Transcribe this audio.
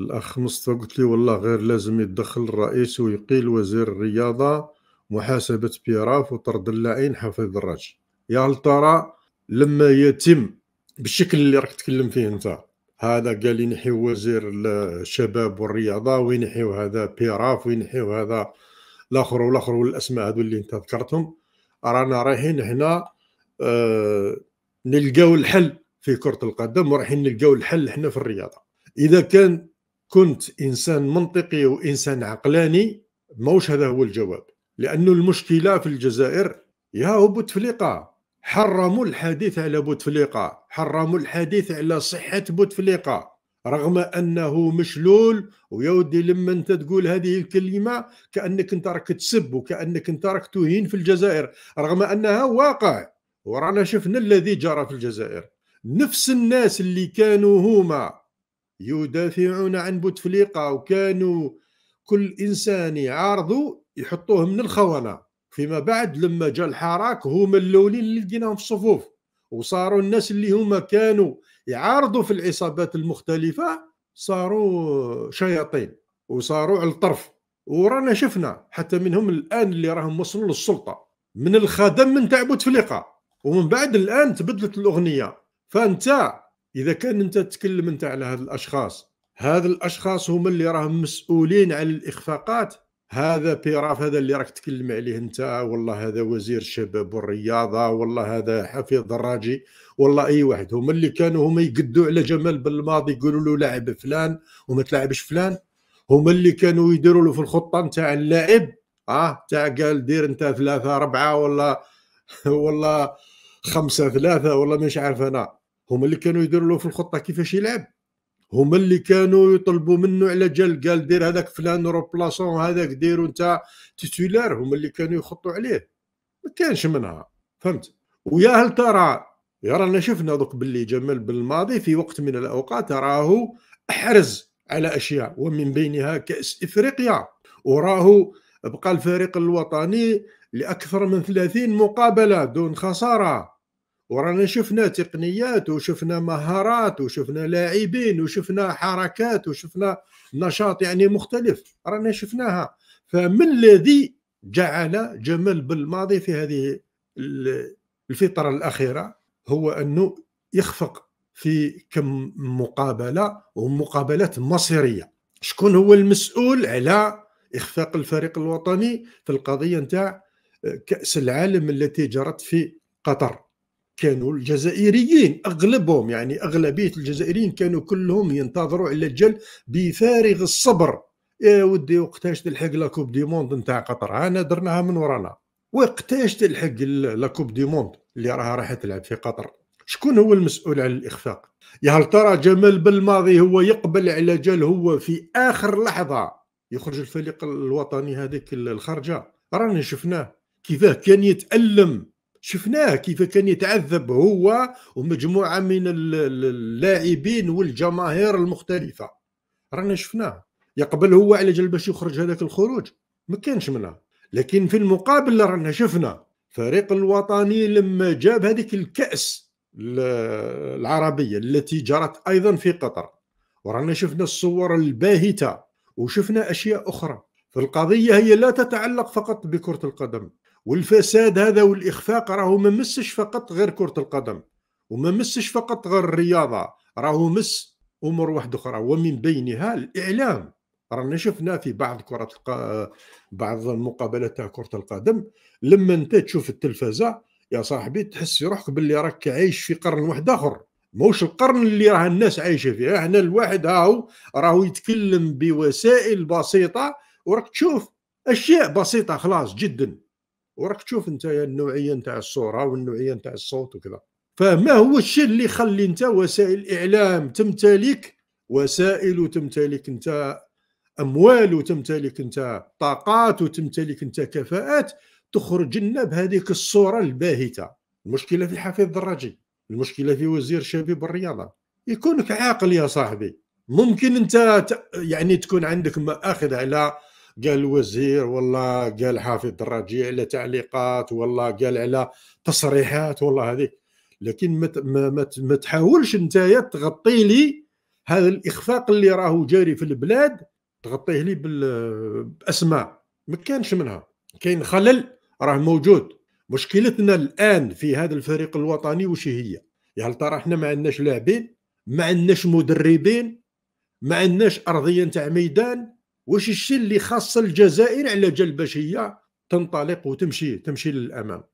الاخ مصطفى قلت لي والله غير لازم يتدخل الرئيس ويقيل وزير الرياضه محاسبه بيراف وطرد اللاعبين حفيظ الراج يا هل ترى لما يتم بالشكل اللي راك تكلم فيه انت هذا قال ينحي وزير الشباب والرياضه وينحيو هذا بيراف وينحيو هذا الاخر والاخر والاسماء هذو اللي انت ذكرتهم رانا رايحين هنا آه نلقاو الحل في كره القدم ورايحين نلقاو الحل احنا في الرياضه اذا كان كنت انسان منطقي وانسان عقلاني ماهوش هذا هو الجواب لانه المشكله في الجزائر يا هو بوتفليقه حرموا الحديث على بوتفليقه حرموا الحديث على صحه بوتفليقه رغم انه مشلول ويودي لما انت تقول هذه الكلمه كانك انت راك تسب وكانك انت راك تهين في الجزائر رغم انها واقع ورانا شفنا الذي جرى في الجزائر نفس الناس اللي كانوا هما يدافعون عن بوتفليقة وكانوا كل إنسان يعارضوا يحطوه من الخونة فيما بعد لما جاء الحراك هما الأولين اللي لقيناهم في الصفوف وصاروا الناس اللي هما كانوا يعارضوا في العصابات المختلفة صاروا شياطين وصاروا على الطرف ورانا شفنا حتى منهم الآن اللي راهم وصلوا للسلطة من الخدم من تاع بوتفليقة ومن بعد الآن تبدلت الأغنية فأنت اذا كان انت تتكلم انت على هذ الاشخاص هذ الاشخاص هما اللي راهم مسؤولين على الاخفاقات هذا بيراف هذا اللي راك تتكلم عليه انت والله هذا وزير الشباب والرياضه والله هذا حفيظ الراجي والله اي واحد هما اللي كانوا هما يقدوا على جمال بالماضي يقولوا له لاعب فلان وما تلعبش فلان هما اللي كانوا يديروا له في الخطه نتاع اللاعب اه تاع قال دير انت ثلاثه اربعه ولا ولا خمسه ثلاثه ولا مش عارف انا هما اللي كانوا يديروا له في الخطه كيفاش يلعب هما اللي كانوا يطلبوا منه على جال قال دير هذاك فلان روبلاسون هذاك ديرو انت تيتولار هما اللي كانوا يخطوا عليه ما كانش منها فهمت ويا هل ترى يا رانا شفنا دوك باللي جمال بالماضي في وقت من الاوقات راه احرز على اشياء ومن بينها كاس افريقيا وراه بقى الفريق الوطني لاكثر من 30 مقابله دون خساره ورانا شفنا تقنيات وشفنا مهارات وشفنا لاعبين وشفنا حركات وشفنا نشاط يعني مختلف رانا شفناها فما الذي جعل جمال بالماضي في هذه الفترة الأخيرة هو أنه يخفق في كم مقابلة ومقابلات مصيرية شكون هو المسؤول على إخفاق الفريق الوطني في القضية نتاع آه، كأس العالم التي جرت في قطر كانوا الجزائريين اغلبهم يعني اغلبيه الجزائريين كانوا كلهم ينتظروا على الجل بفارغ الصبر يا ودي وقتاش تلحق لا كوب دي موند نتاع قطر انا درناها من ورانا وقتاش تلحق لا كوب دي موند اللي راها راح تلعب في قطر شكون هو المسؤول عن الاخفاق يا هل ترى جمال بالماضي هو يقبل على جال هو في اخر لحظه يخرج الفريق الوطني هذيك الخرجه رانا شفناه كيفاه كان يتالم شفناه كيف كان يتعذب هو ومجموعه من اللاعبين والجماهير المختلفه رانا شفناه يقبل هو على جال باش يخرج هذاك الخروج ما كانش منها لكن في المقابل رانا شفنا فريق الوطني لما جاب هذيك الكاس العربيه التي جرت ايضا في قطر ورانا شفنا الصور الباهته وشفنا اشياء اخرى فالقضيه هي لا تتعلق فقط بكره القدم والفساد هذا والاخفاق راهو ما مسش فقط غير كره القدم وما مسش فقط غير الرياضه راهو مس امور واحده اخرى ومن بينها الاعلام رانا شفنا في بعض كرة الق... بعض المقابلات تاع كرة القدم لما انت تشوف التلفزة يا صاحبي تحس في روحك باللي راك عايش في قرن واحد اخر موش القرن اللي راه الناس عايشة فيه احنا الواحد هاو راهو يتكلم بوسائل بسيطة وراك تشوف اشياء بسيطة خلاص جدا وراك تشوف انت النوعيه نتاع الصوره والنوعيه نتاع الصوت وكذا فما هو الشيء اللي يخلي انت وسائل الاعلام تمتلك وسائل وتمتلك انت اموال وتمتلك انت طاقات وتمتلك انت كفاءات تخرج لنا بهذيك الصوره الباهته المشكله في حفيظ الدراجي المشكله في وزير شباب الرياضه يكونك عاقل يا صاحبي ممكن انت يعني تكون عندك ماخذ على قال الوزير والله قال حافظ الدراجي على تعليقات والله قال على تصريحات والله هذيك لكن ما ما, ما تحاولش انت تغطي لي هذا الاخفاق اللي راهو جاري في البلاد تغطيه لي باسماء ما كانش منها كاين خلل راه موجود مشكلتنا الان في هذا الفريق الوطني وش هي يا هل ترى احنا ما عندناش لاعبين ما عندناش مدربين ما عندناش ارضيه نتاع ميدان واش الشيء اللي خاص الجزائر على جال باش هي تنطلق وتمشي تمشي للامام